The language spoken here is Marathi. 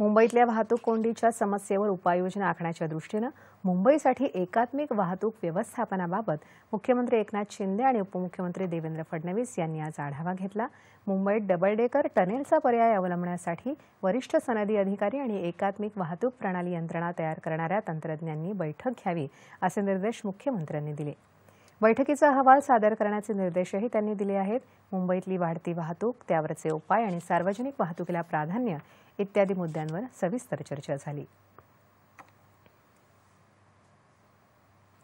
मुंबईतल्या वाहतूक कोंडीच्या समस्येवर उपाययोजना आखण्याच्या दृष्टीनं मुंबईसाठी एकात्मिक वाहतूक व्यवस्थापनाबाबत मुख्यमंत्री एकनाथ शिंदे आणि उपमुख्यमंत्री देवेंद्र फडणवीस यांनी आज आढावा घेतला मुंबईत डबल डेकर टनेलचा पर्याय अवलंबण्यासाठी वरिष्ठ सनदी अधिकारी आणि एकात्मिक वाहतूक प्रणाली यंत्रणा तयार करणाऱ्या तंत्रज्ञांनी बैठक घ्यावी असे निर्देश मुख्यमंत्र्यांनी दिले बैठकीचा अहवाल सादर करण्याचे निर्देशही त्यांनी दिले आहेत मुंबईतली वाढती वाहतूक त्यावरचे उपाय आणि सार्वजनिक वाहतुकीला प्राधान्य इत्यादी मुद्द्यांवर सविस्तर चर्चा झाली